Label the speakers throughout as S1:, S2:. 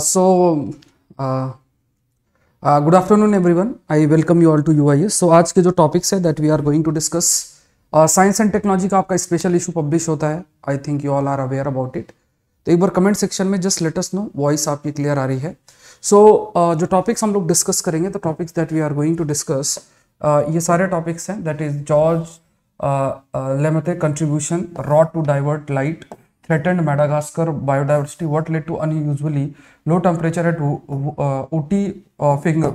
S1: So good afternoon everyone I welcome you all to U I S so आज के जो topics है that we are going to discuss science and technology का आपका special issue publish होता है I think you all are aware about it तो एक बार कमेंट सेक्शन में जस्ट लेटस नो वॉइस आपकी क्लियर आ रही है सो so, uh, जो टॉपिक्स हम लोग डिस्कस करेंगे तो topics that we are going to discuss ये सारे टॉपिक्स हैं that is George Lemaitre contribution raw to divert light threatened Madagascar biodiversity, what led to unusually low temperature at Ooty finger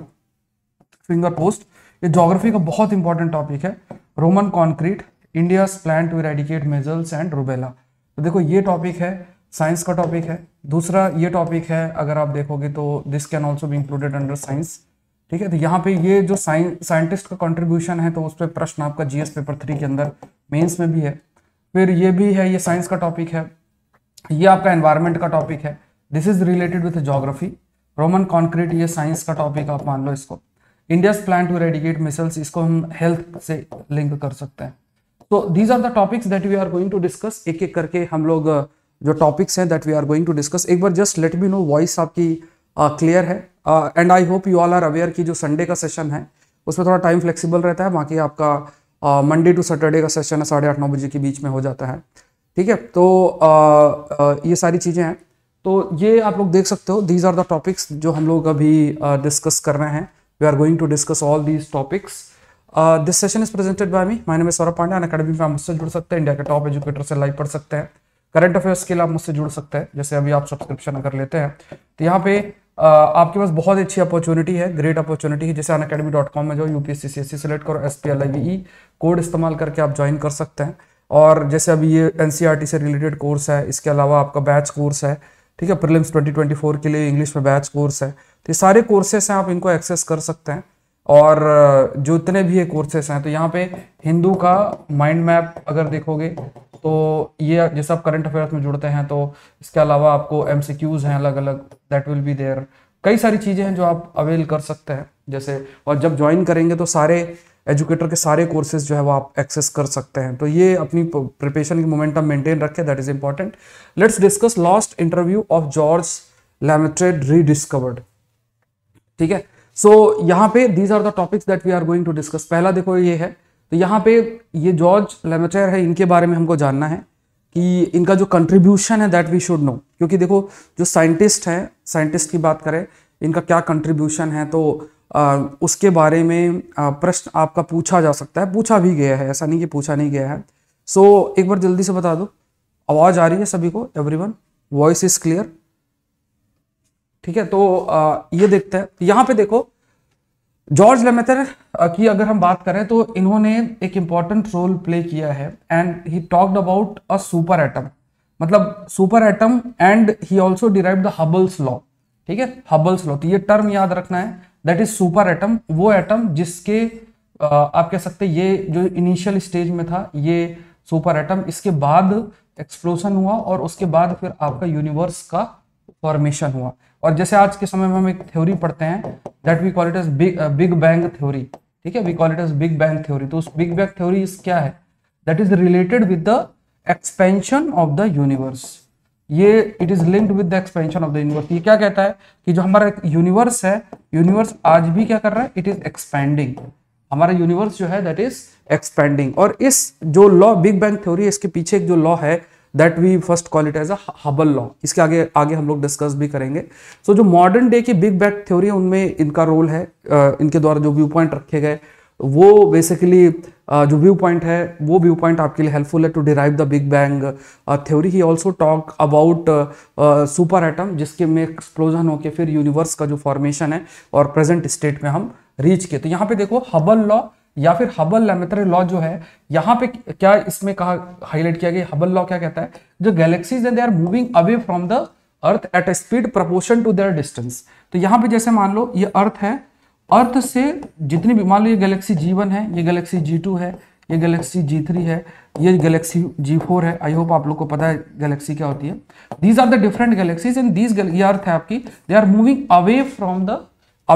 S1: finger post ये geography का बहुत important topic है Roman concrete India plan to eradicate measles and rubella तो देखो ये topic है science का topic है दूसरा ये टॉपिक है अगर आप देखोगे तो दिस कैन ऑल्सो भी इंक्लूडेड अंडर साइंस ठीक है तो यहाँ पे ये जो साइंस साइंटिस्ट का कंट्रीब्यूशन है तो उस पर प्रश्न आपका जीएस पेपर थ्री के अंदर मेंस में भी है फिर ये भी है ये साइंस का टॉपिक है ये आपका एनवायरमेंट का टॉपिक है this is related with geography Roman concrete ये साइंस का टॉपिक आप मान लो इसको India's plan to eradicate measles इसको हम हेल्थ से लिंक कर सकते हैं तो these are the topics that we are going to discuss एक एक करके हम लोग जो टॉपिक्स हैं that we are going to discuss एक बार just let me know voice आपकी क्लियर है and I hope you all are aware कि जो संडे का सेशन है उसमें थोड़ा टाइम फ्लेक्सिबल रहता है बाकी आपका मंडे टू सैटरडे का सेशन है साढ़े आठ नौ बजे के बीच में हो जाता है ठीक है तो आ, आ, ये सारी चीज़ें हैं तो ये आप लोग देख सकते हो दीज आर द टॉपिक्स जो हम लोग अभी डिस्कस कर रहे हैं we are going to discuss all these topics this session is presented by me my name is Saurabh Pandey Unacademy में आप मुझसे जुड़ सकते हैं इंडिया के टॉप एजुकेटर से लाइव पढ़ सकते हैं करंट अफेयर्स के लिए आप मुझसे जुड़ सकते हैं जैसे अभी आप सब्सक्रिप्शन अगर लेते हैं तो यहाँ पे uh, आपके पास बहुत अच्छी अपॉर्चुनिटी है ग्रेट अपॉर्चुनिटी है जैसे अन में जाओ यूपीएससी सी एस सी करो S P L I code इस्तेमाल करके आप ज्वाइन कर सकते हैं और जैसे अभी ये एन e से रिलेटेड कोर्स है इसके अलावा आपका बैच कोर्स है ठीक है प्रिलिम्स 2024 के लिए इंग्लिश में बैच कोर्स है तो ये सारे कोर्सेस हैं आप इनको एक्सेस कर सकते हैं और जो इतने भी ये कोर्सेस हैं तो यहाँ पे हिंदू का माइंड मैप अगर देखोगे तो ये जैसे आप करंट अफेयर्स में जुड़ते हैं तो इसके अलावा आपको एम हैं अलग अलग दैट विल बी देयर कई सारी चीज़ें हैं जो आप अवेल कर सकते हैं जैसे और जब ज्वाइन करेंगे तो सारे एजुकेटर के सारे कोर्सेज जो है वो आप एक्सेस कर सकते हैं तो ये अपनी प्रिपरेशन की मोमेंटम मेंटेन रखें that is important let's discuss last interview of George Lemaitre rediscovered ठीक है सो so, यहाँ पे these are the topics that we are going to discuss पहला देखो ये है तो यहाँ पे ये जॉर्ज लेमेट्रेड है इनके बारे में हमको जानना है कि इनका जो कंट्रीब्यूशन है दैट वी शुड नो क्योंकि देखो जो साइंटिस्ट हैं साइंटिस्ट की बात करें इनका क्या कंट्रीब्यूशन है तो उसके बारे में प्रश्न आपका पूछा जा सकता है पूछा भी गया है ऐसा नहीं कि पूछा नहीं गया है सो so, एक बार जल्दी से बता दो आवाज़ आ रही है सभी को एवरीवन वॉइस इज क्लियर ठीक है तो आ, ये देखते हैं यहां पे देखो जॉर्ज लेमेथर की अगर हम बात करें तो इन्होंने एक इंपॉर्टेंट रोल प्ले किया है and he talked about a super atom मतलब super atom and he also derive the Hubble's law ठीक है हबल्स लॉ तो ये टर्म याद रखना है दैट इज सुपर एटम वो एटम जिसके आप कह सकते ये जो इनिशियल स्टेज में था ये सुपर एटम इसके बाद एक्सप्लोशन हुआ और उसके बाद फिर आपका यूनिवर्स का फॉर्मेशन हुआ और जैसे आज के समय में हम एक थ्योरी पढ़ते हैं that we call it as big bang theory ठीक है we call it as big bang theory तो उस बिग बैंग थ्योरी क्या है that is related with the expansion of the universe ये it is linked with the expansion of the universe ये क्या कहता है कि जो हमारा यूनिवर्स है यूनिवर्स आज भी क्या कर रहा है इट इज एक्सपेंडिंग हमारा यूनिवर्स जो है दैट इज एक्सपेंडिंग और इस जो लॉ बिग बैंग थ्योरी इसके पीछे एक जो लॉ है that we first call it as a Hubble law इसके आगे आगे हम लोग डिस्कस भी करेंगे सो so, जो मॉडर्न डे की बिग बैंग थ्योरी है उनमें इनका रोल है इनके द्वारा जो व्यू पॉइंट रखे गए वो बेसिकली uh, जो व्यू पॉइंट है वो व्यू पॉइंट आपके लिए हेल्पफुल है to derive the big bang theory he also talk about super atom जिसके में एक्सप्लोजन होकर फिर यूनिवर्स का जो फॉर्मेशन है और प्रेजेंट स्टेट में हम रीच किए तो यहाँ पे देखो हबल लॉ या फिर हबल लेमेत्रे लॉ जो है यहाँ पे क्या इसमें कहा हाईलाइट किया गया हबल लॉ क्या कहता है जो गैलेक्सीज है they are moving away from the earth at a speed proportion to their distance तो यहाँ पे जैसे मान लो ये अर्थ है अर्थ से जितनी भी मान लो ये गैलेक्सी जी वन है ये गैलेक्सी जी टू है ये गैलेक्सी जी थ्री है ये गैलेक्सी जी फोर है आई होप आप लोग को पता है गैलेक्सी क्या होती है these are the different galaxies and these ये अर्थ है आपकी they are moving away from the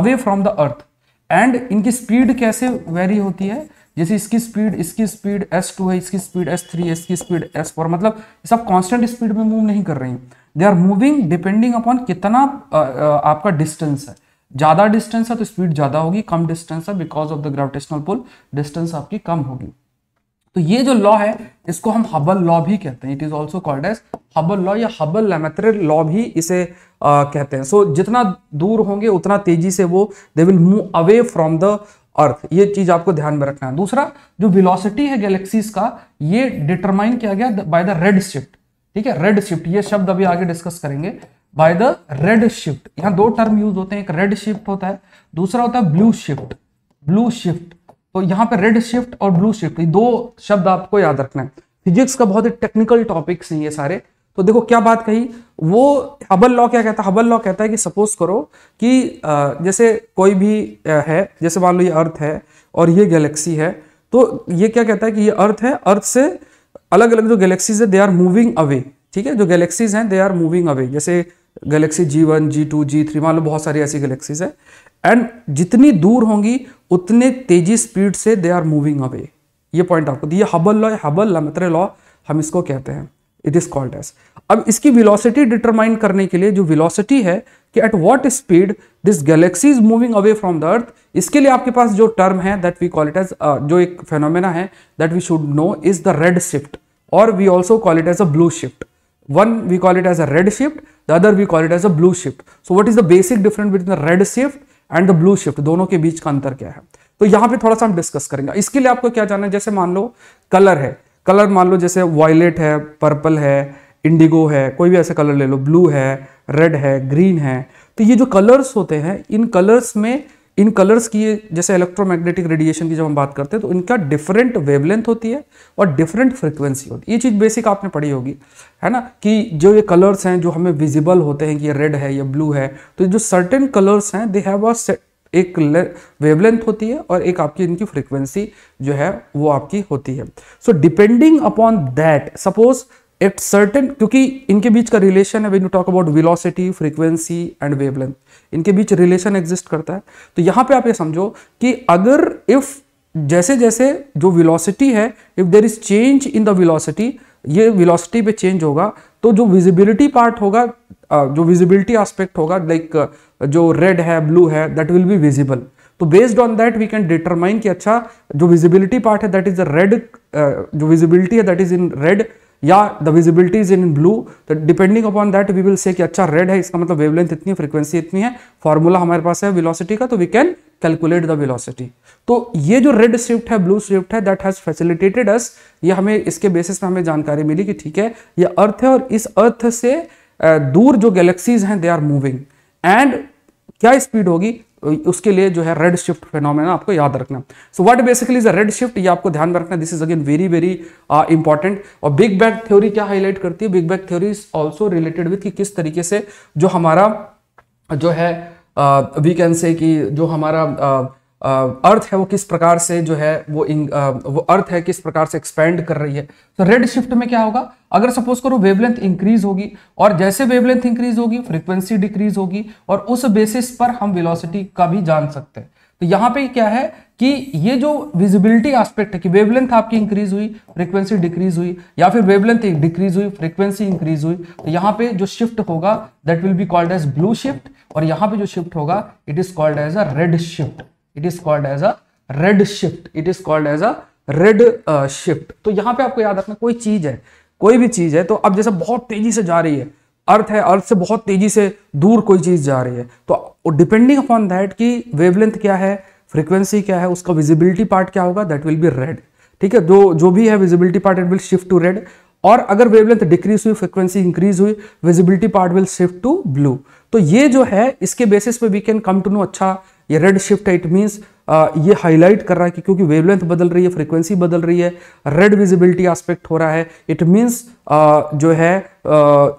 S1: away from the earth and इनकी स्पीड कैसे वेरी होती है जैसे इसकी स्पीड इसकी स्पीड एस टू है इसकी स्पीड एस थ्री इसकी स्पीड एस फोर मतलब सब कांस्टेंट स्पीड में मूव नहीं कर रही they are moving depending upon कितना आ, आ, आपका डिस्टेंस है ज़्यादा डिस्टेंस है तो स्पीड ज़्यादा होगी कम डिस्टेंस है because of the gravitational pull distance आपकी कम होगी तो ये जो लॉ है इसको हम हबल लॉ भी कहते हैं it is also called as Hubble law या हबल लेमेत्रे लॉ भी इसे आ, कहते हैं सो so, जितना दूर होंगे उतना तेजी से वो they will move away from the earth ये चीज आपको ध्यान में रखना है दूसरा जो विलोसिटी है गैलेक्सीज का ये डिटरमाइन किया गया बाय द रेड शिफ्ट ठीक है रेड शिफ्ट ये शब्द अभी आगे डिस्कस करेंगे बाय द रेड शिफ्ट यहां दो टर्म यूज होते हैं एक रेड शिफ्ट होता है दूसरा होता है ब्लू शिफ्ट ब्लू शिफ्ट तो यहां पे रेड शिफ्ट और ब्लू शिफ्ट ये दो शब्द आपको याद रखना है फिजिक्स का बहुत ही टेक्निकल टॉपिक्स हैं ये सारे तो देखो क्या बात कही वो हबल लॉ क्या कहता है हबल लॉ कहता है कि सपोज करो कि जैसे कोई भी है जैसे मान लो ये अर्थ है और ये गैलेक्सी है तो ये क्या कहता है कि ये अर्थ है अर्थ से अलग अलग जो गैलेक्सीज है दे आर मूविंग अवे ठीक है जो गैलेक्सीज हैं दे आर मूविंग अवे जैसे galaxy G one G two G three मान लो बहुत सारी ऐसी गैलेक्सीज है एंड जितनी दूर होंगी उतने तेजी स्पीड से दे आर मूविंग अवे ये पॉइंट आपको दिए Hubble law Hubble Lemaitre law हम इसको कहते हैं इट इज कॉल्ड एस अब इसकी विलोसिटी डिटरमाइन करने के लिए जो विलोसिटी है कि at what speed this galaxy is moving away from the earth इसके लिए आपके पास जो टर्म है that we call it as जो एक फेनोमेना है that we should know is the red shift और we also call it as a blue shift One we call it as a red shift, the other we call it as a blue shift. So what is the basic difference between the red shift and the blue shift दोनों के बीच का अंतर क्या है तो यहाँ पे थोड़ा सा हम डिस्कस करेंगे इसके लिए आपको क्या जानना है जैसे मान लो कलर है कलर मान लो जैसे वायलेट है पर्पल है इंडिगो है कोई भी ऐसा कलर ले लो ब्लू है रेड है ग्रीन है तो ये जो कलर्स होते हैं इन कलर्स में इन कलर्स की जैसे इलेक्ट्रोमैग्नेटिक रेडिएशन की जब हम बात करते हैं तो इनका डिफरेंट वेवलेंथ होती है और डिफरेंट फ्रिक्वेंसी होती है ये चीज़ बेसिक आपने पढ़ी होगी है ना कि जो ये कलर्स हैं जो हमें विजिबल होते हैं कि ये रेड है या ब्लू है तो जो सर्टेन कलर्स हैं दे हैव अ एक वेवलेंथ होती है और एक आपकी इनकी फ्रिक्वेंसी जो है वो आपकी होती है so depending upon that suppose at certain क्योंकि इनके बीच का रिलेशन है when you talk about velocity frequency and wavelength इनके बीच रिलेशन एग्जिस्ट करता है तो यहाँ पे आप ये समझो कि अगर इफ जैसे जैसे जो विलोसिटी है if there is change in the velocity ये विलोसिटी पे चेंज होगा तो जो विजिबिलिटी पार्ट होगा जो विजिबिलिटी आस्पेक्ट होगा लाइक like जो रेड है ब्लू है दैट विल बी विजिबल तो based on that we can determine कि अच्छा जो विजिबिलिटी पार्ट है दैट इज द रेड जो विजिबिलिटी है दैट इज इन रेड या the visibility is in blue तो depending upon that we will say कि अच्छा रेड है इसका मतलब वेवलेंथ इतनी है फ्रीक्वेंसी इतनी है फॉर्मूला हमारे पास है वेलोसिटी का तो we can calculate the velocity तो ये जो रेड स्विफ्ट है ब्लू स्विफ्ट है दैट हैज फैसिलिटेटेड अस ये हमें इसके बेसिस पे हमें जानकारी मिली कि ठीक है ये अर्थ है और इस अर्थ से दूर जो गैलेक्सीज हैं दे आर मूविंग एंड क्या स्पीड होगी उसके लिए जो है रेड शिफ्ट फेनोमेना आपको याद रखना so what basically is a red shift ये आपको ध्यान में रखना this is again very very important और बिग बैग थ्योरी क्या हाईलाइट करती है big bang theory is also related with कि किस तरीके से जो हमारा जो है वी कैन से कि जो हमारा uh, अर्थ है वो किस प्रकार से जो है वो इन वो अर्थ है किस प्रकार से एक्सपेंड कर रही है तो रेड शिफ्ट में क्या होगा अगर सपोज करो वेवलेंथ इंक्रीज होगी और जैसे वेवलेंथ इंक्रीज होगी फ्रीक्वेंसी डिक्रीज होगी और उस बेसिस पर हम वेलोसिटी का भी जान सकते हैं तो यहाँ पे क्या है कि ये जो विजिबिलिटी एस्पेक्ट है कि वेवलेंथ आपकी इंक्रीज हुई फ्रीक्वेंसी डिक्रीज हुई या फिर वेवलेंथ डिक्रीज हुई फ्रीक्वेंसी इंक्रीज हुई तो यहाँ पे जो शिफ्ट होगा that will be called as blue shift और यहाँ पे जो शिफ्ट होगा it is called as a red shift it is called as a red shift it is called as a red shift तो यहां पे आपको याद रखना कोई चीज है कोई भी चीज है तो अब जैसे बहुत तेजी से जा रही है अर्थ है अर्थ से बहुत तेजी से दूर कोई चीज जा रही है तो डिपेंडिंग अपॉन दैट कि वेवलेंथ क्या है फ्रीक्वेंसी क्या है उसका विजिबिलिटी पार्ट क्या होगा दैट विल बी रेड ठीक है जो जो भी है visibility part it will shift to red और अगर वेवलेंथ डिक्रीज हुई फ्रीक्वेंसी इंक्रीज हुई visibility part will shift to blue तो ये जो है इसके बेसिस पे we can come to know अच्छा ये रेड शिफ्ट है इट मीन्स uh, ये हाईलाइट कर रहा है कि क्योंकि वेवलेंथ बदल रही है फ्रीक्वेंसी बदल रही है रेड विजिबिलिटी एस्पेक्ट हो रहा है इट मीन्स uh, जो है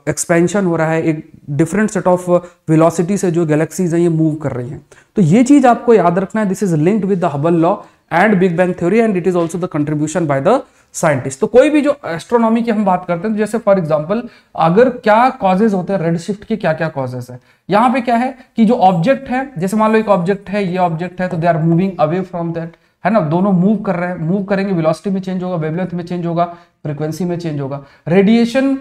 S1: एक्सपेंशन uh, हो रहा है एक डिफरेंट सेट ऑफ वेलोसिटी से जो गैलेक्सीज हैं ये मूव कर रही हैं तो ये चीज़ आपको याद रखना है this is linked with the Hubble law and big bang theory and it is also the contribution by the scientist तो कोई भी जो एस्ट्रोनॉमी की हम बात करते हैं तो जैसे फॉर एग्जाम्पल अगर क्या कॉजेज होते हैं रेड शिफ्ट के क्या क्या कॉजेज है यहां पे क्या है कि जो ऑब्जेक्ट है जैसे मान लो एक ऑब्जेक्ट है ये ऑब्जेक्ट है तो they are moving away from that है ना दोनों मूव कर रहे हैं मूव करेंगे वेलोसिटी में चेंज होगा वेवलेंथ में चेंज होगा फ्रीक्वेंसी में चेंज होगा रेडिएशन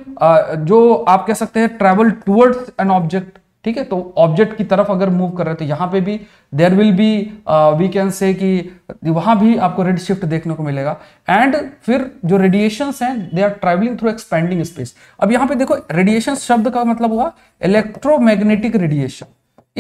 S1: जो आप कह सकते हैं ट्रेवल टुवर्ड्स एन ऑब्जेक्ट ठीक है तो ऑब्जेक्ट की तरफ अगर मूव कर रहे हैं तो यहाँ पे भी there will be we can say कि वहां भी आपको रेड शिफ्ट देखने को मिलेगा एंड फिर जो रेडिएशन हैं they are travelling through expanding space अब यहाँ पे देखो रेडिएशन शब्द का मतलब हुआ इलेक्ट्रोमैग्नेटिक रेडिएशन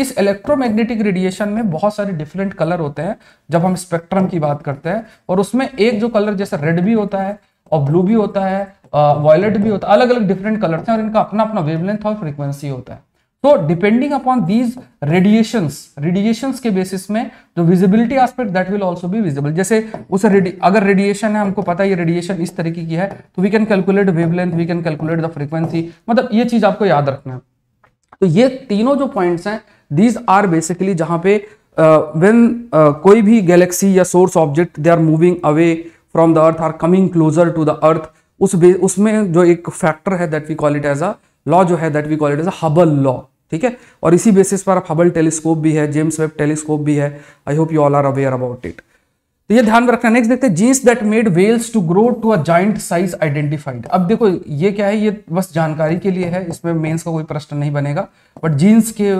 S1: इस इलेक्ट्रोमैग्नेटिक रेडिएशन में बहुत सारे डिफरेंट कलर होते हैं जब हम स्पेक्ट्रम की बात करते हैं और उसमें एक जो कलर जैसे रेड भी होता है और ब्लू भी होता है वॉयलेट uh, भी होता है अलग अलग डिफरेंट कलर थे और इनका अपना अपना वेवलेंथ और फ्रीक्वेंसी होता है तो depending upon these radiations radiations के बेसिस में जो visibility aspect that will also भी विजिबल जैसे उस अगर रेडिएशन है हमको पता है ये रेडिएशन इस तरीके की है तो we can calculate wavelength we can calculate the frequency मतलब ये चीज आपको याद रखना है तो ये तीनों जो पॉइंट्स हैं दीज आर बेसिकली जहां पे वेन uh, uh, कोई भी गैलेक्सी या source object they are moving away from the earth are coming closer to the earth उस उसमें जो एक फैक्टर है that we call it as a law जो है that we call it as a Hubble law ठीक है और इसी बेसिस पर आप हबल टेलीस्कोप भी है जेम्स वेब टेलीस्कोप भी है I hope you all are aware about it तो ये ध्यान में रखना नेक्स्ट देखते हैं genes that made whales to grow to a giant size identified अब देखो ये क्या है ये बस जानकारी के लिए है इसमें मेंस का कोई प्रश्न नहीं बनेगा बट जीन्स के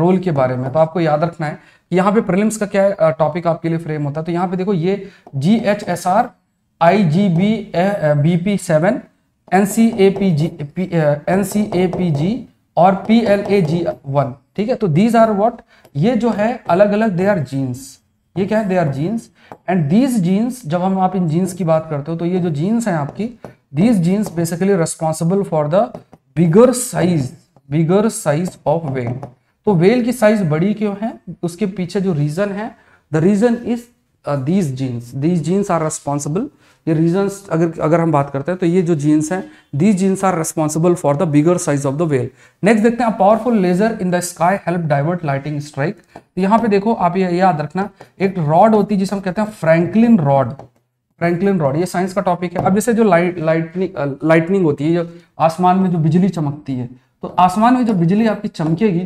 S1: रोल के बारे में तो आपको याद रखना है कि यहाँ पे प्रिलिम्स का क्या टॉपिक आपके लिए फ्रेम होता है तो यहाँ पे देखो ये G H S R I G B B P seven N C A P G N C A P G और P L A G one ठीक है तो दीज आर वॉट ये जो है अलग अलग दे आर जीन्स ये क्या है they are genes and these genes जब हम आप इन जीन्स की बात करते हो तो ये जो जीन्स हैं आपकी these genes basically responsible for the bigger size bigger size of whale तो वेल की साइज बड़ी क्यों है उसके पीछे जो रीजन है the reason is these genes these genes are responsible ये रीजन्स अगर अगर हम बात करते हैं तो ये जो जीन्स हैं these genes are responsible for the bigger size of the whale next देखते हैं powerful laser in the sky help divert lightning strike तो यहाँ पे देखो आप ये याद रखना एक रॉड होती है जिसे हम कहते हैं फ्रैंकलिन रॉड फ्रैंकलिन रॉड ये साइंस का टॉपिक है अब जैसे जो लाइट लाइटनिंग लाइटनिंग होती है जो आसमान में जो बिजली चमकती है तो आसमान में जो बिजली आपकी चमकेगी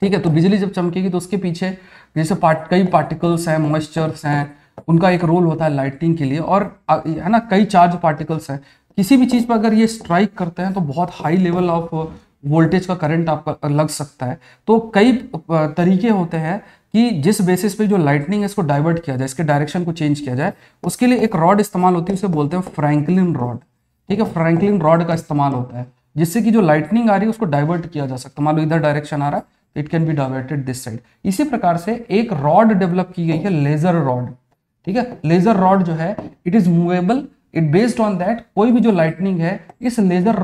S1: ठीक है तो बिजली जब चमकेगी तो उसके पीछे जैसे पार्ट कई पार्टिकल्स हैं मॉइस्चर्स हैं उनका एक रोल होता है लाइटिंग के लिए और है ना कई चार्ज पार्टिकल्स हैं किसी भी चीज़ पर अगर ये स्ट्राइक करते हैं तो बहुत हाई लेवल ऑफ वोल्टेज का करंट आपका लग सकता है तो कई तरीके होते हैं कि जिस बेसिस पे जो लाइटनिंग है इसको डाइवर्ट किया जाए इसके डायरेक्शन को चेंज किया जाए उसके लिए एक रॉड इस्तेमाल होती है उसे बोलते हैं फ्रैंकलिन रॉड ठीक है फ्रैंकलिन रॉड का इस्तेमाल होता है जिससे कि जो लाइटनिंग आ रही है उसको डाइवर्ट किया जा सकता है मान लो इधर डायरेक्शन आ रहा है it can be diverted this side इसी प्रकार से एक रॉड डेवलप की गई है लेजर रॉड ठीक है लेजर रॉड जो है it is movable it based on that कोई भी जो लाइटनिंग है इस लेजर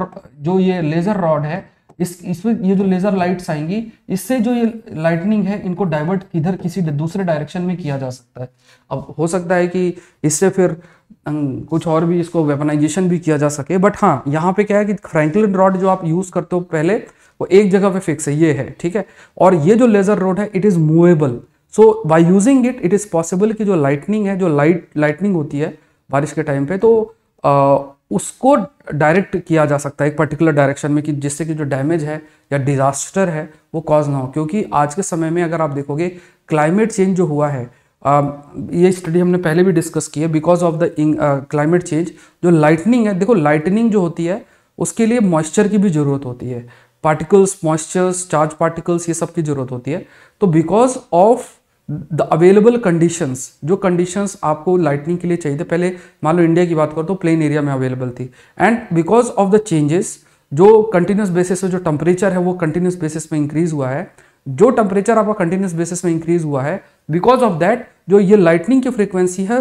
S1: जो ये लेजर रॉड है इस इसमें ये जो लेजर लाइट्स आएंगी इससे जो ये लाइटनिंग है इनको डाइवर्ट किधर किसी दूसरे डायरेक्शन में किया जा सकता है अब हो सकता है कि इससे फिर अं, कुछ और भी इसको वेपनाइजेशन भी किया जा सके बट हाँ यहाँ पे क्या है कि फ्रैंकलिन रॉड जो आप यूज़ करते हो पहले वो एक जगह पे फिक्स है ये है ठीक है और ये जो लेजर रॉड है it is movable so by using it it is possible कि जो लाइटनिंग है जो लाइट लाइटनिंग होती है बारिश के टाइम पे तो आ, उसको डायरेक्ट किया जा सकता है एक पर्टिकुलर डायरेक्शन में कि जिससे कि जो डैमेज है या डिज़ास्टर है वो कॉज ना हो क्योंकि आज के समय में अगर आप देखोगे क्लाइमेट चेंज जो हुआ है आ, ये स्टडी हमने पहले भी डिस्कस की है because of the climate change जो लाइटनिंग है देखो लाइटनिंग जो होती है उसके लिए मॉइस्चर की भी ज़रूरत होती है पार्टिकल्स मॉइस्चर्स चार्ज पार्टिकल्स ये सब की ज़रूरत होती है तो because of the available conditions जो कंडीशंस आपको लाइटनिंग के लिए चाहिए थे पहले मान लो इंडिया की बात करो तो प्लेन एरिया में अवेलेबल थी and because of the changes जो कंटिन्यूस बेसिस पे जो टेम्परेचर है वो कंटिन्यूस बेसिस में इंक्रीज हुआ है जो टेम्परेचर आपका कंटिन्यूस बेसिस में इंक्रीज हुआ है बिकॉज ऑफ दैट जो ये लाइटनिंग की फ्रिक्वेंसी है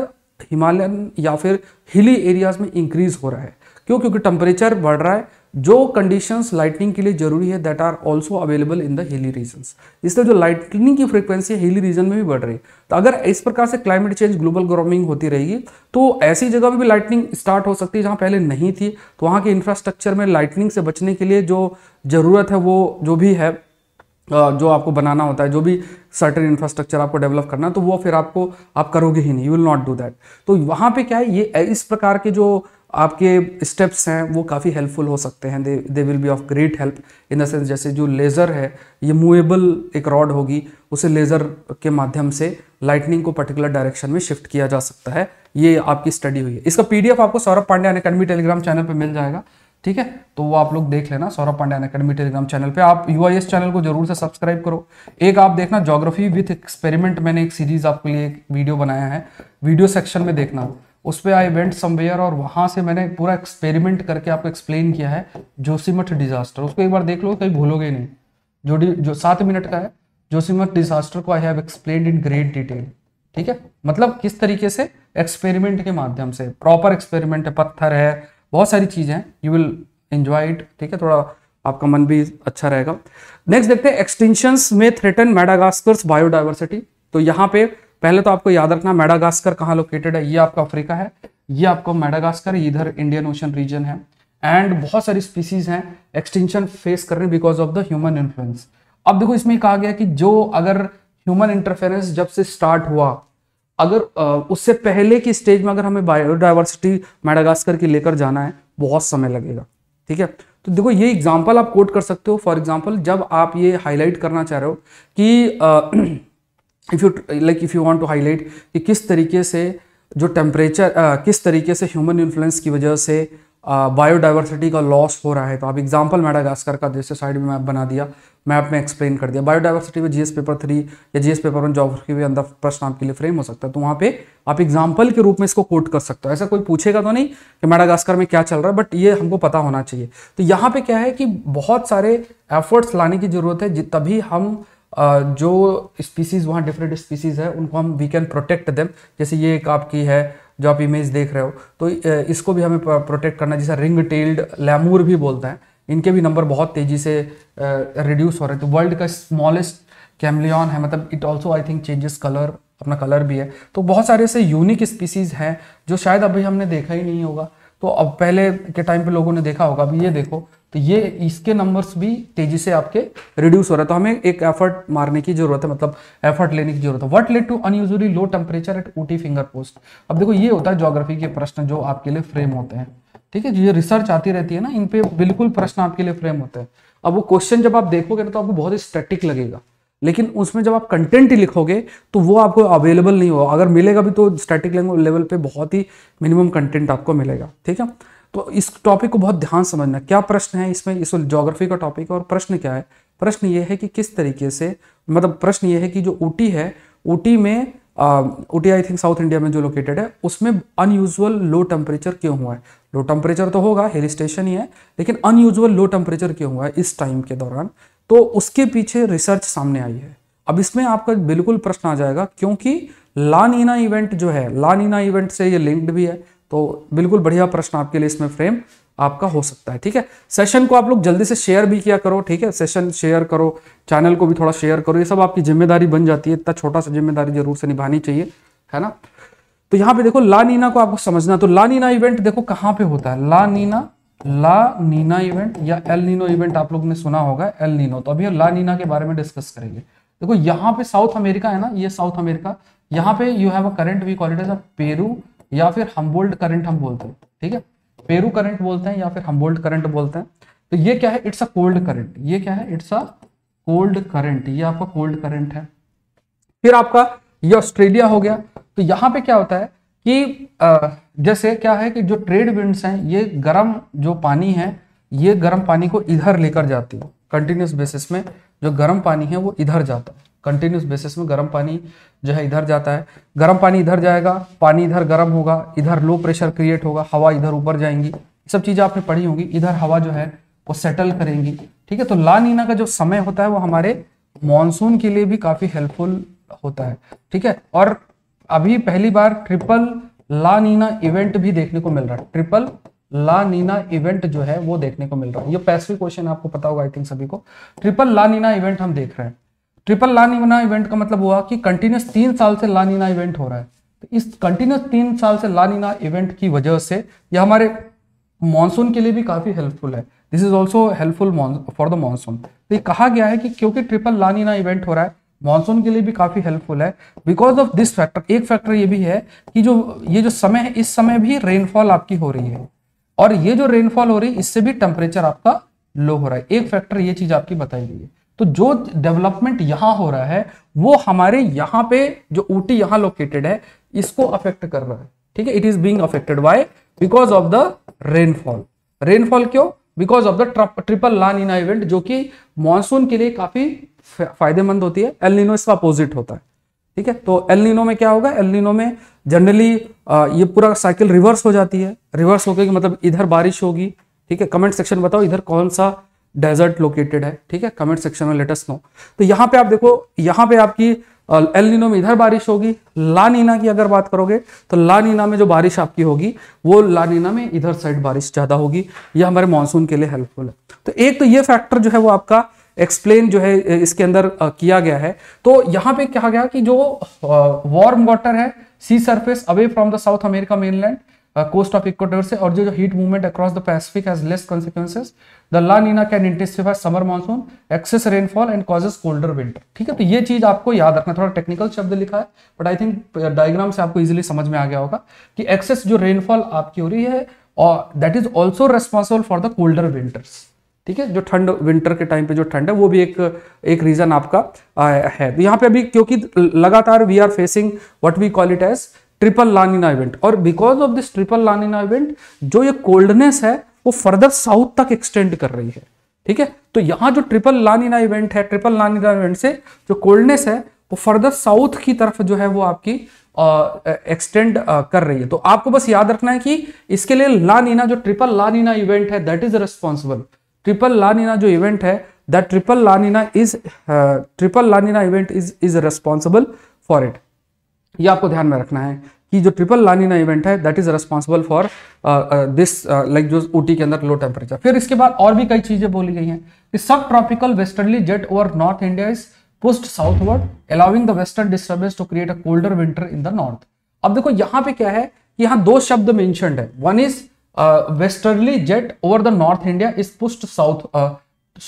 S1: हिमालयन या फिर हिली एरियाज में इंक्रीज हो रहा है क्यों क्योंकि टेम्परेचर बढ़ रहा है जो कंडीशंस लाइटनिंग के लिए जरूरी है that are also available in the hilly इसलिए जो लाइटनिंग की फ्रीक्वेंसी है हिली रीजन में भी बढ़ रही है तो अगर इस प्रकार से क्लाइमेट चेंज ग्लोबल वार्मिंग होती रहेगी तो ऐसी जगह में भी लाइटनिंग स्टार्ट हो सकती है जहाँ पहले नहीं थी तो वहाँ के इंफ्रास्ट्रक्चर में लाइटनिंग से बचने के लिए जो ज़रूरत है वो जो भी है जो आपको बनाना होता है जो भी सर्टन इंफ्रास्ट्रक्चर आपको डेवलप करना है तो वो फिर आपको आप करोगे ही नहीं you will not do that तो वहाँ पे क्या है ये इस प्रकार के जो आपके स्टेप्स हैं वो काफ़ी हेल्पफुल हो सकते हैं they they will be of great help in the sense जैसे जो लेज़र है ये मूवेबल एक रॉड होगी उसे लेज़र के माध्यम से लाइटनिंग को पर्टिकुलर डायरेक्शन में शिफ्ट किया जा सकता है ये आपकी स्टडी हुई है इसका पीडीएफ आपको Saurabh Pandey Unacademy Telegram channel पर मिल जाएगा ठीक है तो वो आप लोग देख लेना Saurabh Pandey Unacademy Telegram channel पर आप यू चैनल को जरूर से सब्सक्राइब करो एक आप देखना जोग्राफी विथ एक्सपेरिमेंट मैंने एक सीरीज आपके लिए एक वीडियो बनाया है वीडियो सेक्शन में देखना उस पर आई वेंट समवेयर और वहाँ से मैंने पूरा एक्सपेरिमेंट करके आपको एक्सप्लेन किया है जोशीमठ डिजास्टर उसको एक बार देख लो कहीं भूलोगे नहीं जो जो सात मिनट का है जोशीमठ डिजास्टर को I have explain in great detail ठीक है मतलब किस तरीके से एक्सपेरिमेंट के माध्यम से प्रॉपर एक्सपेरिमेंट है पत्थर है बहुत सारी चीज़ें हैं यू विल एंजॉय इट ठीक है थोड़ा आपका मन भी अच्छा रहेगा नेक्स्ट देखते हैं एक्सटेंशन में थ्रेटन मेडागास्कर्स बायोडाइवर्सिटी तो यहाँ पे पहले तो आपको याद रखना मेडागास्कर कहाँ लोकेटेड है ये आपका अफ्रीका है ये आपको मेडागास्कर इधर इंडियन ओशन रीजन है एंड बहुत सारी स्पीसीज हैं एक्सटेंशन फेस कर रहे because of the human influence अब देखो इसमें कहा गया कि जो अगर ह्यूमन इंटरफेरेंस जब से स्टार्ट हुआ अगर उससे पहले की स्टेज में अगर हमें बायोडाइवर्सिटी मेडागास्कर की लेकर जाना है बहुत समय लगेगा ठीक है तो देखो ये एग्जाम्पल आप कोट कर सकते हो फॉर एग्जाम्पल जब आप ये हाईलाइट करना चाह रहे हो कि if you like if you want to highlight कि किस तरीके से जो टेम्परेचर किस तरीके से ह्यूमन इन्फ्लुएंस की वजह से बायोडाइवर्सिटी का लॉस हो रहा है तो आप एग्जाम्पल मैडागास्कर का जैसे साइड में मैप बना दिया मैप में एक्सप्लेन कर दिया बायोडाइवर्सिटी में जीएस पेपर थ्री या जीएस पेपर वन जोग्राफी के अंदर प्रश्न आपके लिए फ्रेम हो सकता है तो वहाँ पे आप एग्जाम्पल के रूप में इसको कोट कर सकते हो ऐसा कोई पूछेगा तो नहीं कि मैडागास्कर में क्या चल रहा है बट ये हमको पता होना चाहिए तो यहाँ पर क्या है कि बहुत सारे एफर्ट्स लाने की जरूरत है तभी हम जो स्पीसीज़ वहाँ डिफरेंट स्पीसीज़ है उनको हम वी कैन प्रोटेक्ट देम जैसे ये एक आपकी है जो आप इमेज देख रहे हो तो इसको भी हमें प्रोटेक्ट करना जैसे रिंग टेल्ड लेमूर भी बोलते हैं इनके भी नंबर बहुत तेज़ी से रिड्यूस हो रहे हैं तो वर्ल्ड का स्मॉलेस्ट कैमलियन है मतलब it also I think changes colour अपना कलर भी है तो बहुत सारे ऐसे यूनिक स्पीसीज़ हैं जो शायद अभी हमने देखा ही नहीं होगा तो अब पहले के टाइम पे लोगों ने देखा होगा अभी ये देखो तो ये इसके नंबर्स भी तेजी से आपके रिड्यूस हो रहा है तो हमें एक एफर्ट मारने की जरूरत है मतलब एफर्ट लेने की जरूरत है what led to unusually low temperature at Ooty finger post अब देखो ये होता है ज्योग्राफी के प्रश्न जो आपके लिए फ्रेम होते हैं ठीक है जो रिसर्च आती रहती है ना इन पे बिल्कुल प्रश्न आपके लिए फ्रेम होते हैं अब वो क्वेश्चन जब आप देखोगे ना तो आपको बहुत स्टैटिक लगेगा लेकिन उसमें जब आप कंटेंट ही लिखोगे तो वो आपको अवेलेबल नहीं होगा अगर मिलेगा भी तो स्टैटिक लेवल पे बहुत ही मिनिमम कंटेंट आपको मिलेगा ठीक है तो इस टॉपिक को बहुत ध्यान समझना क्या प्रश्न है इसमें इस जोग्राफी का टॉपिक है और प्रश्न क्या है प्रश्न ये है कि किस तरीके से मतलब प्रश्न ये है कि जो ऊटी है ऊटी में Ooty I think South India में जो लोकेटेड है उसमें अनयूजल लो टेम्परेचर क्यों हुआ है लो टेम्परेचर तो होगा हिल स्टेशन ही है लेकिन अनयूजल लो टेम्परेचर क्यों हुआ है इस टाइम के दौरान तो उसके पीछे रिसर्च सामने आई है अब इसमें आपका बिल्कुल प्रश्न आ जाएगा क्योंकि लानीना इवेंट जो है लानीना इवेंट से ये लिंक्ड भी है तो बिल्कुल बढ़िया प्रश्न आपके लिए इसमें फ्रेम आपका हो सकता है ठीक है सेशन को आप लोग जल्दी से शेयर भी किया करो ठीक है सेशन शेयर करो चैनल को भी थोड़ा शेयर करो ये सब आपकी जिम्मेदारी बन जाती है इतना छोटा सा जिम्मेदारी जरूर से निभानी चाहिए है ना तो यहाँ पे देखो ला नीना को आपको समझना तो ला नीना इवेंट देखो कहाँ पे होता है La Nina La Nina event या एल नीनो इवेंट आप लोग ने सुना होगा एल नीनो तो अभी ला नीना के बारे में डिस्कस करेंगे देखो यहाँ पे साउथ अमेरिका है ना ये साउथ अमेरिका यहाँ पे you have a current we call it as Peru या फिर हम्बोल्ड करंट हम बोलते हैं ठीक है पेरू करंट बोलते हैं या फिर हम्बोल्ड करंट बोलते हैं तो ये क्या है इट्स अ कोल्ड करंट ये क्या है इट्स अ कोल्ड करंट ये आपका कोल्ड करंट है फिर आपका ये ऑस्ट्रेलिया हो गया तो यहाँ पे क्या होता है कि जैसे क्या है कि जो ट्रेड विंड्स हैं ये गर्म जो पानी है ये गर्म पानी को इधर लेकर जाती है कंटिन्यूस बेसिस में जो गर्म पानी है वो इधर जाता है कंटिन्यूस बेसिस में गर्म पानी जो है इधर जाता है गर्म पानी इधर जाएगा पानी इधर गर्म होगा इधर लो प्रेशर क्रिएट होगा हवा इधर ऊपर जाएंगी सब चीज़ें आपने पढ़ी होंगी इधर हवा जो है वो सेटल करेंगी ठीक है तो ला नीना का जो समय होता है वो हमारे मानसून के लिए भी काफ़ी हेल्पफुल होता है ठीक है और अभी पहली बार ट्रिपल ला नीना इवेंट भी देखने को मिल रहा है ट्रिपल ला नीना इवेंट जो है वो देखने को मिल रहा है ये पैसिफिक क्वेश्चन आपको पता होगा आई थिंक सभी को ट्रिपल ला नीना इवेंट हम देख रहे हैं ट्रिपल लानीना इवेंट का मतलब हुआ कि कंटिन्यूस तीन साल से लानीना इवेंट हो रहा है तो इस कंटिन्यूस तीन साल से लानीना इवेंट की वजह से यह हमारे मानसून के लिए भी काफ़ी हेल्पफुल है this is also helpful for the monsoon तो ये कहा गया है कि क्योंकि ट्रिपल लानीना इवेंट हो रहा है मानसून के लिए भी काफ़ी हेल्पफुल है बिकॉज ऑफ दिस फैक्टर एक फैक्टर ये भी है कि जो ये जो समय है इस समय भी रेनफॉल आपकी हो रही है और ये जो रेनफॉल हो रही है इससे भी टेम्परेचर आपका लो हो रहा है एक फैक्टर ये चीज़ आपकी बताई गई है तो जो डेवलपमेंट यहां हो रहा है वो हमारे यहां पे जो ऊटी यहां लोकेटेड है इसको अफेक्ट कर रहा है ठीक है it is being affected by because of the rainfall rainfall क्यों because of the triple La Nina event जो कि मानसून के लिए काफी फायदेमंद होती है एलिनो इसका अपोजिट होता है ठीक है तो एलिनो में क्या होगा नीनो में जनरली ये पूरा साइकिल रिवर्स हो जाती है रिवर्स होकर मतलब इधर बारिश होगी ठीक है कमेंट सेक्शन बताओ इधर कौन सा डेजर्ट लोकेटेड है ठीक है कमेंट सेक्शन में लेटेस्ट नो तो यहाँ पे आप देखो यहाँ पे आपकी एल नीनो में इधर बारिश होगी ला नीना की अगर बात करोगे तो ला नीना में जो बारिश आपकी होगी वो ला नीना में इधर साइड बारिश ज़्यादा होगी ये हमारे मानसून के लिए हेल्पफुल है तो एक तो ये फैक्टर जो है वो आपका एक्सप्लेन जो है इसके अंदर किया गया है तो यहाँ पे कहा गया कि जो वार्म वाटर है sea surface away from the South America mainland coast off Equator से और जो जो heat movement across the Pacific has less consequences. The La Nina can intensify summer monsoon excess rainfall and causes colder winter ठीक है तो ये चीज आपको याद रखना थोड़ा टेक्निकल शब्द लिखा है बट आई थिंक डायग्राम से आपको इजिली समझ में आ गया होगा कि एक्सेस जो रेनफॉल आपकी हो रही है और that is also responsible for the colder winters ठीक है जो ठंड विंटर के टाइम पे जो ठंड है वो भी एक एक रीजन आपका आ, uh, है तो यहाँ पे अभी क्योंकि लगातार we are facing what we call it as triple La Nina event और because of this triple La Nina event जो ये कोल्डनेस है वो फर्दर साउथ तक एक्सटेंड कर रही है ठीक है तो यहाँ जो ट्रिपल लानिना इवेंट है ट्रिपल लानिना इवेंट से जो कोल्डनेस है वो फर्दर साउथ की तरफ जो है वो आपकी एक्सटेंड uh, uh, कर रही है तो आपको बस याद रखना है कि इसके लिए लानिना जो ट्रिपल लानिना इवेंट है that is responsible triple La Nina जो इवेंट है that triple La Nina is triple La Nina event is is responsible for it ये आपको ध्यान में रखना है कि जो ट्रिपल लानीना इवेंट है that is responsible for this like जो ऊटी के अंदर लो टेम्परेचर फिर इसके बाद और भी कई चीजें बोली गई हैं कि सब tropical westerly jet over north India is pushed southward, allowing the western disturbance to create a colder winter in the north अब देखो यहाँ पे क्या है कि यहाँ दो शब्द मेंशनड है one is westerly jet over the north India is pushed south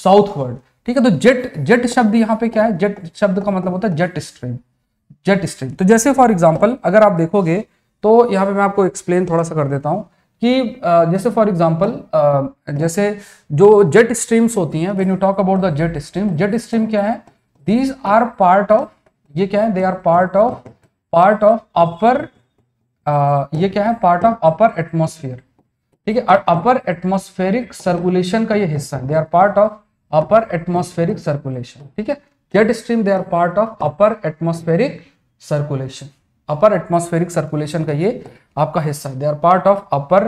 S1: southward ठीक है तो जेट जेट शब्द यहाँ पे क्या है जेट शब्द का मतलब होता है जेट स्ट्रीम जेट स्ट्रीम तो जैसे फॉर एग्जाम्पल अगर आप देखोगे तो यहाँ पे मैं आपको एक्सप्लेन थोड़ा सा कर देता हूँ कि जैसे फॉर एग्जाम्पल जैसे जो जेट स्ट्रीम्स होती हैं when you talk about the jet stream jet stream क्या है दीज आर पार्ट ऑफ ये क्या है they are part of part of upper ये क्या है पार्ट ऑफ अपर एटमोसफियर ठीक है अपर एटमोस्फेरिक सर्कुलेशन का ये हिस्सा है they are part of upper atmospheric circulation ठीक है jet stream they are part of upper atmospheric circulation upper atmospheric circulation का ये आपका हिस्सा है they are part of upper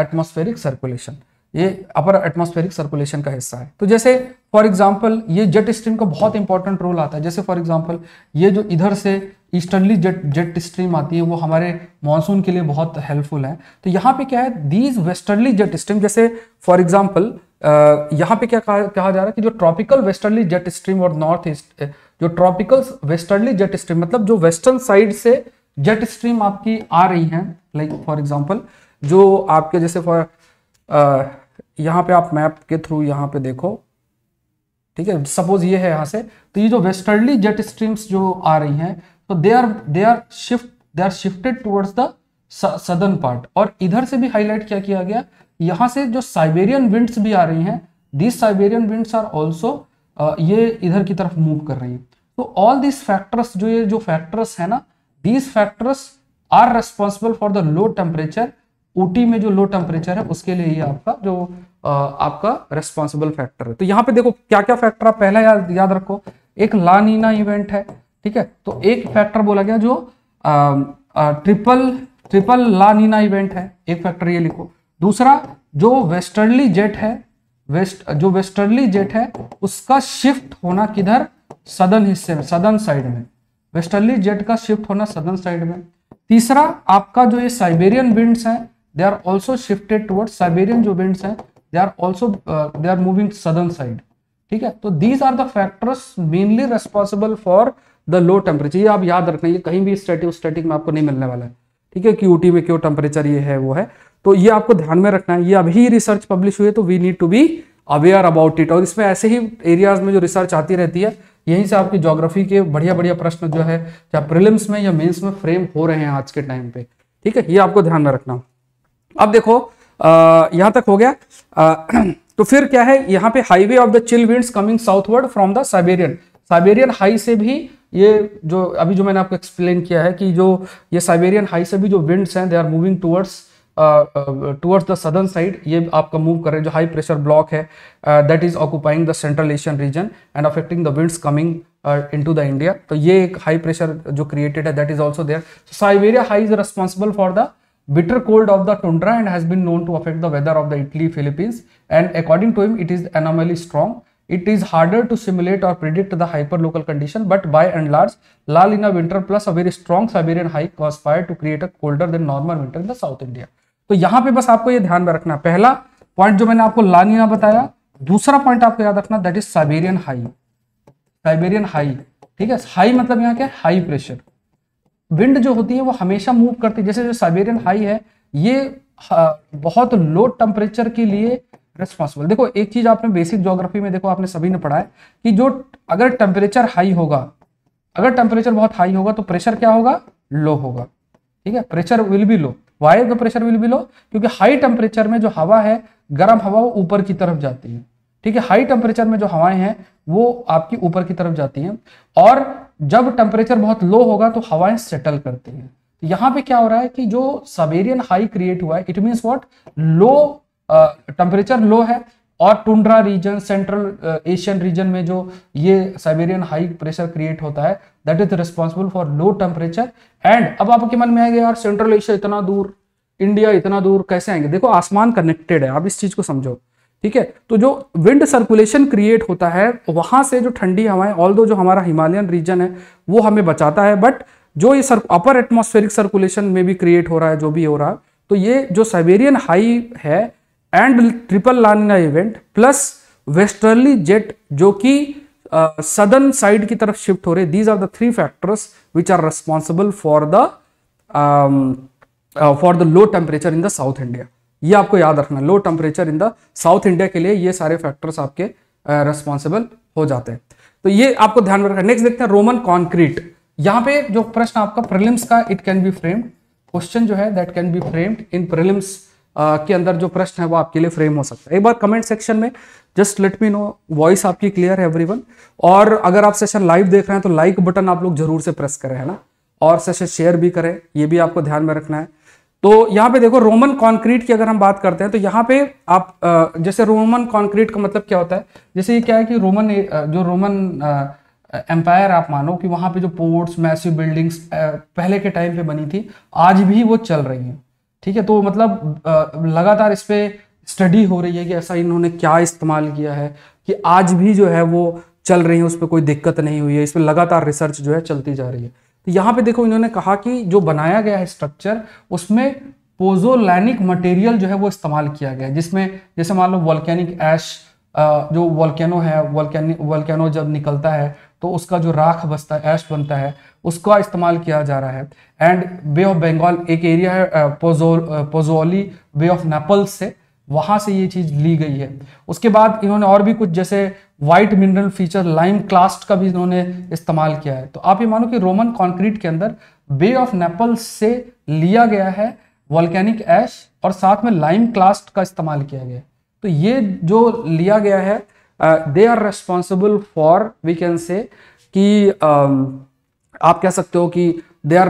S1: atmospheric circulation ये अपर एटमोस्फेरिक सर्कुलेशन का हिस्सा है तो जैसे फॉर एग्जांपल ये जेट स्ट्रीम का बहुत इंपॉर्टेंट रोल आता है जैसे फॉर एग्जांपल ये जो इधर से ईस्टर्नली जेट जेट स्ट्रीम आती है वो हमारे मानसून के लिए बहुत हेल्पफुल है तो यहाँ पे क्या है दीज वेस्टर्नली जेट स्ट्रीम जैसे फॉर एग्जाम्पल यहाँ पे क्या कहा, कहा जा रहा है कि जो ट्रॉपिकल वेस्टर्नली जेट स्ट्रीम और नॉर्थ ईस्ट जो ट्रॉपिकल वेस्टर्नली जेट स्ट्रीम मतलब जो वेस्टर्न साइड से जेट स्ट्रीम आपकी आ रही है लाइक फॉर एग्जाम्पल जो आपके जैसे फॉर यहाँ पे आप मैप के थ्रू यहाँ पे देखो ठीक है सपोज ये है यहाँ से तो ये जो वेस्टर्नली जेट स्ट्रीम्स जो आ रही हैं तो they are they are shift they are shifted towards the southern part और इधर से भी हाईलाइट क्या किया गया यहां से जो साइबेरियन विंड्स भी आ रही हैं this Siberian winds are also ये इधर की तरफ मूव कर रही हैं तो ऑल दिस फैक्टर्स जो ये जो फैक्टर्स है ना these factors are responsible for the low temperature Ooty में जो लो टेम्परेचर है उसके लिए ये आपका जो आ, आपका रेस्पॉन्सिबल फैक्टर है तो यहाँ पे देखो क्या क्या फैक्टर आप पहला याद याद रखो एक लानीना इवेंट है ठीक है तो एक फैक्टर बोला गया जो आ, आ, ट्रिपल ट्रिपल लानीना इवेंट है एक फैक्टर ये लिखो दूसरा जो वेस्टर्नली जेट है वेस्ट जो वेस्टर्नली जेट है उसका शिफ्ट होना किधर सदन हिस्से में सदन साइड में वेस्टर्नली जेट का शिफ्ट होना सदन साइड में तीसरा आपका जो ये साइबेरियन विंड्स है they are also shifted towards Siberian जो विंड्स है they are also they are moving southern side ठीक है तो these are the factors mainly responsible for the low temperature ये आप याद रखना ये कहीं भी स्टेटिक में आपको नहीं मिलने वाला है ठीक है क्यूटी में क्यों टेम्परेचर ये है वो है तो ये आपको ध्यान में रखना है ये अभी रिसर्च पब्लिश हुई है तो we need to be aware about it और इसमें ऐसे ही एरियाज में जो रिसर्च आती रहती है यहीं से आपकी ज्योग्राफी के बढ़िया बढ़िया प्रश्न जो है चाहे प्रिलिम्स में या मेन्स में फ्रेम हो रहे हैं आज के टाइम पे ठीक है ये आपको ध्यान में रखना अब देखो यहाँ तक हो गया आ, तो फिर क्या है यहाँ पे highway of the chill winds coming southward from the Siberian Siberian high से भी ये जो अभी जो मैंने आपको एक्सप्लेन किया है कि जो ये साइबेरियन हाई से भी जो विंड्स हैं they are moving towards towards the southern side ये आपका मूव कर रहे जो हाई प्रेशर ब्लॉक है that is occupying the central Asian region and affecting the wind coming into the India तो ये एक हाई प्रेशर जो क्रिएटेड है that is also there Siberia high is responsible for the bitter cold of the tundra and has been known to affect the weather of the Italy Philippines and according to him it is anomaly strong it is harder to simulate और predict the hyper local condition but by and large lull in a winter plus a very strong Siberian high cause to create a colder than normal winter in the south India तो यहां पे बस आपको ये ध्यान में रखना पहला पॉइंट जो मैंने आपको लानिना बताया दूसरा पॉइंट आपको याद रखना that is Siberian high Siberian high ठीक है हाई मतलब यहाँ क्या हाई प्रेशर विंड जो होती है वो हमेशा मूव करती है जैसे जो साइबेरियन हाई है ये बहुत लो टेम्परेचर के लिए रिस्पॉन्सिबल देखो एक चीज आपने बेसिक ज्योग्राफी में देखो आपने सभी ने पढ़ा है कि जो अगर टेम्परेचर हाई होगा अगर टेम्परेचर बहुत हाई होगा तो प्रेशर क्या होगा लो होगा ठीक है pressure will be low why the pressure will be low क्योंकि हाई टेम्परेचर में जो हवा है गर्म हवा वो ऊपर की तरफ जाती है ठीक है हाई टेम्परेचर में जो हवाएं हैं वो आपकी ऊपर की तरफ जाती हैं और जब टेम्परेचर बहुत लो होगा तो हवाएं सेटल करती हैं यहां तो यहाँ पे क्या हो रहा है कि जो सबेरियन हाई क्रिएट हुआ है it means what low temperature low है और tundra region central Asian region में जो ये साइबेरियन हाई प्रेशर क्रिएट होता है that is responsible for low temperature and अब आपके मन में आएगा यार सेंट्रल एशिया इतना दूर इंडिया इतना दूर कैसे आएंगे देखो आसमान कनेक्टेड है आप इस चीज को समझो ठीक है तो जो विंड सर्कुलेशन क्रिएट होता है वहां से जो ठंडी हवाएं ऑल जो हमारा हिमालयन रीजन है वो हमें बचाता है बट जो ये सर, अपर एटमोस्फेरिक सर्कुलेशन में भी क्रिएट हो रहा है जो भी हो रहा है तो ये जो साइबेरियन हाई है and triple La Nina event plus westerly jet जो कि सदर्न uh, साइड की तरफ शिफ्ट हो रहे these are the three factors which are responsible for the for the low temperature in the south India ये आपको याद रखना low temperature in the south India के लिए ये सारे फैक्टर्स आपके रेस्पॉन्सिबल uh, हो जाते हैं तो ये आपको ध्यान में रखना नेक्स्ट देखते हैं रोमन कॉन्क्रीट यहाँ पे जो प्रश्न आपका प्रिलिम्स का it can be framed question जो है that can be framed in prelims के अंदर जो प्रश्न है वो आपके लिए फ्रेम हो सकता है एक बार कमेंट सेक्शन में just let me know voice आपकी क्लियर है एवरीवन और अगर आप सेशन लाइव देख रहे हैं तो लाइक बटन आप लोग जरूर से प्रेस करें है ना और सेशन शेयर भी करें ये भी आपको ध्यान में रखना है तो यहाँ पे देखो रोमन कॉन्क्रीट की अगर हम बात करते हैं तो यहाँ पे आप जैसे रोमन कॉन्क्रीट का मतलब क्या होता है जैसे ये क्या है कि रोमन जो रोमन एम्पायर आप मानो कि वहां पे जो पोर्ट्स मैसिव बिल्डिंग्स पहले के टाइम पे बनी थी आज भी वो चल रही है ठीक है तो मतलब लगातार इस पर स्टडी हो रही है कि ऐसा इन्होंने क्या इस्तेमाल किया है कि आज भी जो है वो चल रही है उस पर कोई दिक्कत नहीं हुई है इस पर लगातार रिसर्च जो है चलती जा रही है तो यहाँ पे देखो इन्होंने कहा कि जो बनाया गया है स्ट्रक्चर उसमें पोजोलैनिक मटेरियल जो है वो इस्तेमाल किया गया है जिसमें जैसे मान लो वॉल्केनिक एश जो वॉल्केनो है वॉल्केनो जब निकलता है तो उसका जो राख बसता है ऐश बनता है उसका इस्तेमाल किया जा रहा है एंड बे ऑफ बंगाल एक एरिया है पोजोली बे ऑफ नेपल्स से वहाँ से ये चीज़ ली गई है उसके बाद इन्होंने और भी कुछ जैसे white mineral feature lime clast का भी इन्होंने इस्तेमाल किया है तो आप ये मानो कि रोमन कॉन्क्रीट के अंदर बे ऑफ नेपल्स से लिया गया है वॉल्केनिक ऐश और साथ में लाइम क्लास्ट का इस्तेमाल किया गया है तो ये जो लिया गया है they are responsible for we can say कि uh, आप कह सकते हो कि they are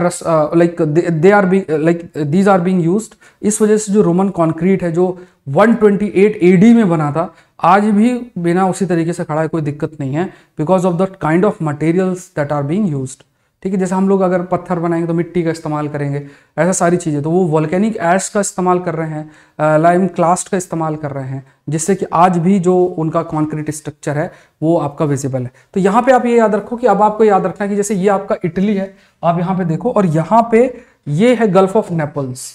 S1: like they are be like these are being use इस वजह से जो रोमन कॉन्क्रीट है जो 128 डी में बना था आज भी बिना उसी तरीके से खड़ा है कोई दिक्कत नहीं है because of that kind of materials that are being used ठीक है जैसे हम लोग अगर पत्थर बनाएंगे तो मिट्टी का इस्तेमाल करेंगे ऐसा सारी चीज़ें तो वो वॉल्केनिक एड्स का इस्तेमाल कर रहे हैं लाइम क्लास्ट का इस्तेमाल कर रहे हैं जिससे कि आज भी जो उनका कॉन्क्रीट स्ट्रक्चर है वो आपका विजिबल है तो यहाँ पे आप ये याद रखो कि अब आपको याद रखना है कि जैसे ये आपका इटली है आप यहाँ पे देखो और यहाँ पे ये है गल्फ ऑफ नेपल्स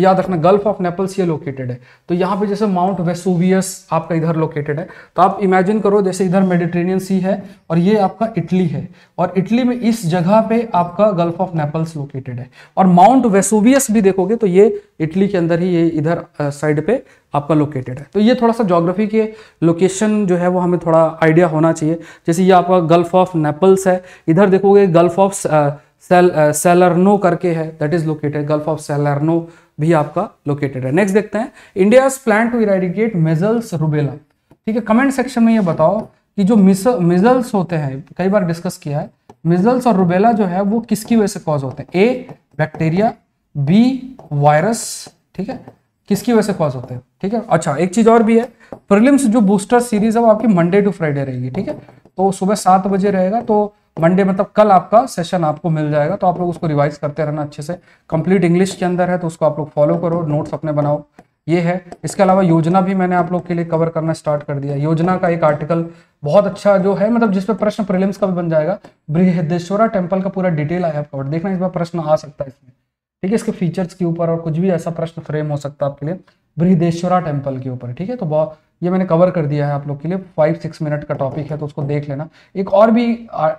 S1: याद रखना गल्फ ऑफ नेपल्स ये लोकेटेड है तो यहाँ पे जैसे माउंट वेसुवियस आपका इधर लोकेटेड है तो आप इमेजिन करो जैसे इधर मेडिटेरेनियन सी है और ये आपका इटली है और इटली में इस जगह पे आपका गल्फ ऑफ नेपल्स लोकेटेड है और माउंट वेसुवियस भी देखोगे तो ये इटली के अंदर ही ये इधर साइड पे आपका लोकेटेड है तो ये थोड़ा सा जोग्राफी के लोकेशन जो है वो हमें थोड़ा आइडिया होना चाहिए जैसे ये आपका गल्फ ऑफ नेपल्स है इधर देखोगे गल्फ ऑफ सेल सेलरनो करके है that is located gulf of Salerno भी आपका लोकेटेड है नेक्स्ट देखते हैं India plan to eradicate measles rubella ठीक है कमेंट सेक्शन में ये बताओ कि जो मिजल्स होते हैं कई बार डिस्कस किया है मिजल्स और रूबेला जो है वो किसकी वजह से कॉज होते हैं ए बैक्टीरिया बी वायरस ठीक है किसकी वजह से कॉज होते हैं ठीक है अच्छा एक चीज और भी है प्रिलिम्स जो बूस्टर सीरीज है वो आपकी मंडे टू फ्राइडे रहेगी ठीक है तो सुबह सात बजे रहेगा तो मंडे मतलब कल आपका सेशन आपको मिल जाएगा तो आप लोग उसको रिवाइज करते रहना अच्छे से कंप्लीट इंग्लिश के अंदर है तो उसको आप लोग फॉलो करो नोट्स अपने बनाओ ये है इसके अलावा योजना भी मैंने आप लोग के लिए कवर करना स्टार्ट कर दिया योजना का एक आर्टिकल बहुत अच्छा जो है मतलब जिसपे प्रश्न प्रिलिम्स का भी बन जाएगा बृहदेश्वरा टेम्पल का पूरा डिटेल आया आपका देखना इस बार प्रश्न आ सकता है इसमें ठीक है इसके फीचर्स के ऊपर और कुछ भी ऐसा प्रश्न फ्रेम हो सकता है आपके लिए बृहदेश्वरा टेम्पल के ऊपर ठीक है तो ये मैंने कवर कर दिया है आप लोग के लिए फाइव सिक्स मिनट का टॉपिक है तो उसको देख लेना एक और भी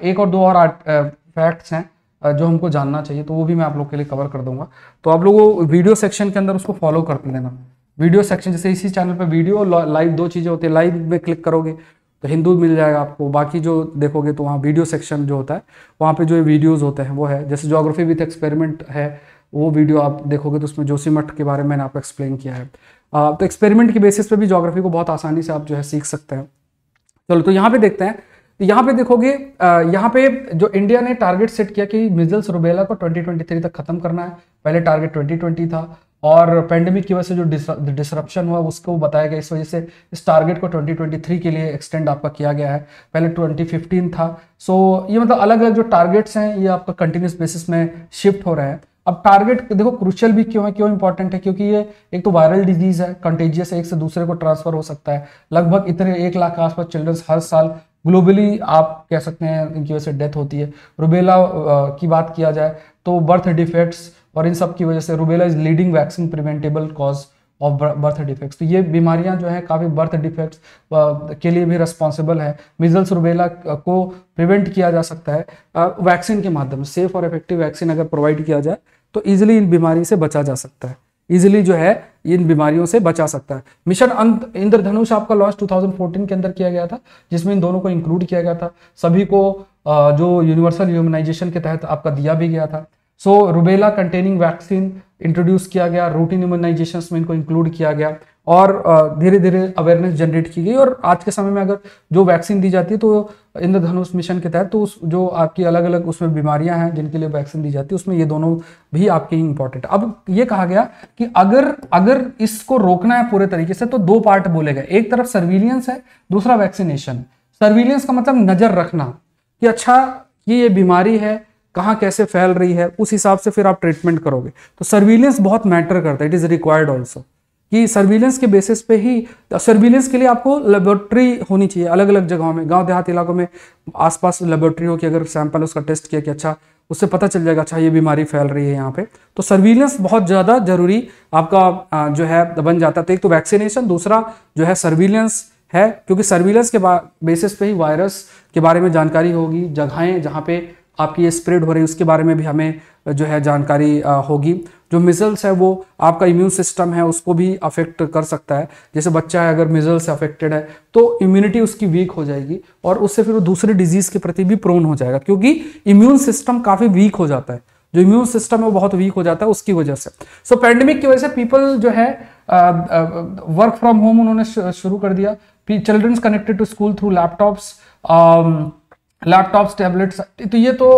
S1: एक और दो और फैक्ट्स हैं जो हमको जानना चाहिए तो वो भी मैं आप लोग के लिए कवर कर दूंगा तो आप लोग वीडियो सेक्शन के अंदर उसको फॉलो करते लेना वीडियो सेक्शन जैसे इसी चैनल पर वीडियो लाइव दो चीज़ें होती है लाइव में क्लिक करोगे तो हिंदू मिल जाएगा आपको बाकी जो देखोगे तो वहाँ वीडियो सेक्शन जो होता है वहाँ पे जो वीडियोज़ होते हैं वो है जैसे जोग्राफी विथ एक्सपेरिमेंट है वो वीडियो आप देखोगे तो उसमें जोशी मठ के बारे में मैंने आपको एक्सप्लेन किया है आ, तो एक्सपेरिमेंट के बेसिस पे भी ज्योग्राफी को बहुत आसानी से आप जो है सीख सकते हैं चलो तो यहाँ पे देखते हैं तो यहाँ पे देखोगे यहाँ पे जो इंडिया ने टारगेट सेट किया कि मिजल्स रुबेला को 2023 तक खत्म करना है पहले टारगेट 2020 था और पेंडेमिक की वजह से जो डिसरप्शन हुआ उसको बताया गया इस वजह से इस टारगेट को 2023 के लिए एक्सटेंड आपका किया गया है पहले 2015 था सो ये मतलब अलग अलग जो टारगेट्स हैं ये आपका कंटिन्यूस बेसिस में शिफ्ट हो रहे हैं अब टारगेट देखो क्रुशियल भी क्यों है क्यों इंपॉर्टेंट है क्योंकि ये एक तो वायरल डिजीज है कंटेजियस एक से दूसरे को ट्रांसफर हो सकता है लगभग इतने एक लाख के आसपास चिल्ड्रंस हर साल ग्लोबली आप कह सकते हैं इनकी वजह से डेथ होती है रुबेला की बात किया जाए तो बर्थ डिफेक्ट्स और इन सब की वजह से rubella is leading vaccine preventable cause of birth defects तो ये बीमारियां जो है काफ़ी बर्थ डिफेक्ट्स के लिए भी रिस्पॉन्सिबल है मिजल्स रुबेला को प्रिवेंट किया जा सकता है वैक्सीन के माध्यम सेफ और इफेक्टिव वैक्सीन अगर प्रोवाइड किया जाए तो इजिली इन बीमारी से बचा जा सकता है इजिली जो है इन बीमारियों से बचा सकता है मिशन इंद्रधनुष आपका लॉन्च 2014 के अंदर किया गया था जिसमें इन दोनों को इंक्लूड किया गया था सभी को जो यूनिवर्सल ह्यूमनाइजेशन के तहत आपका दिया भी गया था so rubella containing vaccine introduce किया गया रूटीन इम्यूनाइजेशन में इनको इंक्लूड किया गया और धीरे धीरे अवेयरनेस जनरेट की गई और आज के समय में अगर जो वैक्सीन दी जाती है तो इंद्रधनुष मिशन के तहत तो उस जो आपकी अलग अलग उसमें बीमारियां हैं जिनके लिए वैक्सीन दी जाती है उसमें ये दोनों भी आपके इंपॉर्टेंट अब ये कहा गया कि अगर अगर इसको रोकना है पूरे तरीके से तो दो पार्ट बोले गए एक तरफ सर्विलियंस है दूसरा वैक्सीनेशन सर्विलियंस का मतलब नज़र रखना कि अच्छा कि ये बीमारी है कहाँ कैसे फैल रही है उस हिसाब से फिर आप ट्रीटमेंट करोगे तो सर्विलेंस बहुत मैटर करता है इट इज़ रिक्वायर्ड ऑल्सो कि सर्विलेंस के बेसिस पे ही सर्विलेंस के लिए आपको लेबोरेटरी होनी चाहिए अलग अलग जगहों में गांव देहात इलाकों में आसपास लेबोरेटरी हो कि अगर सैंपल उसका टेस्ट किया कि अच्छा उससे पता चल जाएगा अच्छा ये बीमारी फैल रही है यहाँ पे तो सर्विलेंस बहुत ज़्यादा जरूरी आपका जो है बन जाता था तो एक तो वैक्सीनेशन दूसरा जो है सर्विलेंस है क्योंकि सर्विलेंस के बेसिस पे ही वायरस के बारे में जानकारी होगी जगहें जहाँ पे आपकी ये स्प्रेड हो रही है उसके बारे में भी हमें जो है जानकारी होगी जो मिजल्स है वो आपका इम्यून सिस्टम है उसको भी अफेक्ट कर सकता है जैसे बच्चा है अगर मिजल्स अफेक्टेड है तो इम्यूनिटी उसकी वीक हो जाएगी और उससे फिर वो दूसरे डिजीज़ के प्रति भी प्रोन हो जाएगा क्योंकि इम्यून सिस्टम काफ़ी वीक हो जाता है जो इम्यून सिस्टम है वो बहुत वीक हो जाता है उसकी वजह से सो so, पैंडमिक की वजह से पीपल जो है वर्क फ्रॉम होम उन्होंने शुरू कर दिया childrens connected to school through laptops laptops tablets तो ये तो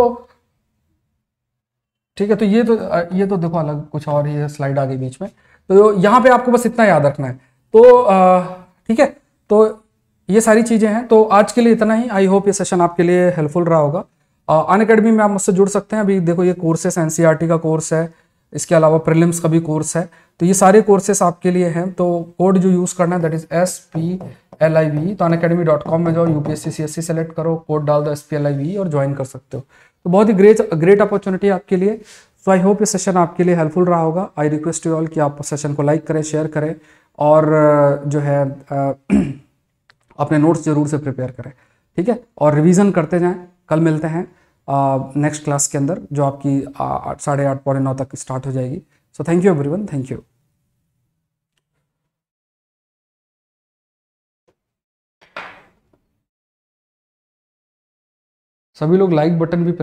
S1: ठीक है तो ये तो ये तो देखो अलग कुछ और ही स्लाइड आ गई बीच में तो यहाँ पे आपको बस इतना याद रखना है तो ठीक है तो ये सारी चीज़ें हैं तो आज के लिए इतना ही आई होप ये सेशन आपके लिए हेल्पफुल रहा होगा अन अकेडमी में आप मुझसे जुड़ सकते हैं अभी देखो ये कोर्सेस एन का कोर्स है इसके अलावा प्रिलिम्स का भी कोर्स है तो ये सारे कोर्सेस आपके लिए हैं तो कोड जो यूज़ करना है that is S P L I V तो अन अकेडमी डॉट कॉम में जाओ U P S C C S C select करो कोड डाल दो S P L I V और ज्वाइन कर सकते हो तो बहुत ही ग्रेट ग्रेट अपॉर्चुनिटी आपके लिए सो आई होप ये सेशन आपके लिए हेल्पफुल रहा होगा आई रिक्वेस्ट यू ऑल कि आप सेशन को लाइक करें शेयर करें और uh, जो है uh, अपने नोट्स जरूर से प्रिपेयर करें ठीक है और रिविज़न करते जाएँ कल मिलते हैं नेक्स्ट uh, क्लास के अंदर जो आपकी साढ़े आठ पौने नौ तक स्टार्ट हो जाएगी so thank you everyone thank you सभी लोग लाइक बटन भी